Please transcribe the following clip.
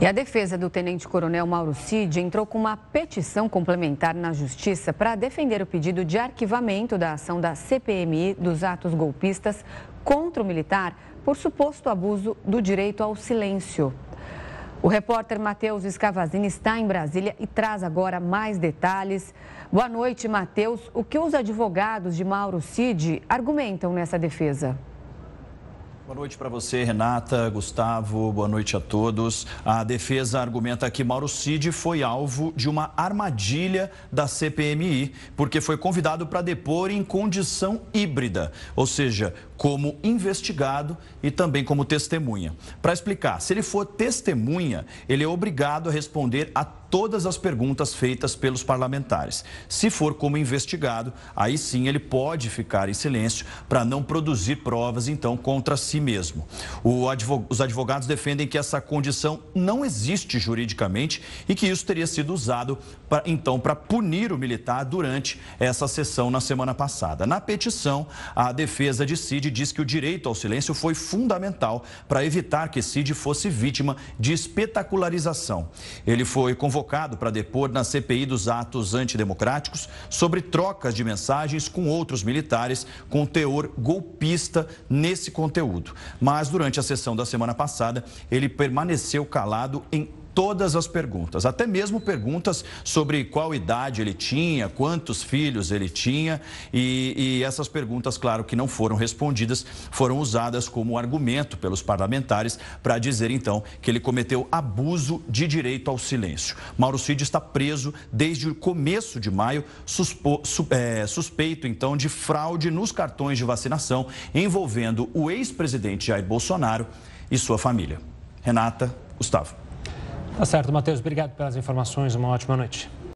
E a defesa do tenente-coronel Mauro Cid entrou com uma petição complementar na Justiça para defender o pedido de arquivamento da ação da CPMI dos atos golpistas contra o militar por suposto abuso do direito ao silêncio. O repórter Matheus Escavazini está em Brasília e traz agora mais detalhes. Boa noite, Matheus. O que os advogados de Mauro Cid argumentam nessa defesa? Boa noite para você, Renata, Gustavo, boa noite a todos. A defesa argumenta que Mauro Cid foi alvo de uma armadilha da CPMI, porque foi convidado para depor em condição híbrida, ou seja, como investigado e também como testemunha. Para explicar, se ele for testemunha, ele é obrigado a responder a todas as perguntas feitas pelos parlamentares. Se for como investigado, aí sim ele pode ficar em silêncio para não produzir provas, então, contra si mesmo. Advog... Os advogados defendem que essa condição não existe juridicamente e que isso teria sido usado, pra, então, para punir o militar durante essa sessão na semana passada. Na petição, a defesa decide diz que o direito ao silêncio foi fundamental para evitar que Cid fosse vítima de espetacularização. Ele foi convocado para depor na CPI dos atos antidemocráticos sobre trocas de mensagens com outros militares com teor golpista nesse conteúdo. Mas durante a sessão da semana passada, ele permaneceu calado em todas as perguntas, até mesmo perguntas sobre qual idade ele tinha, quantos filhos ele tinha, e, e essas perguntas, claro, que não foram respondidas, foram usadas como argumento pelos parlamentares para dizer então que ele cometeu abuso de direito ao silêncio. Mauro Cid está preso desde o começo de maio, suspo, su, é, suspeito então de fraude nos cartões de vacinação envolvendo o ex-presidente Jair Bolsonaro e sua família. Renata, Gustavo. Tá certo, Matheus. Obrigado pelas informações. Uma ótima noite.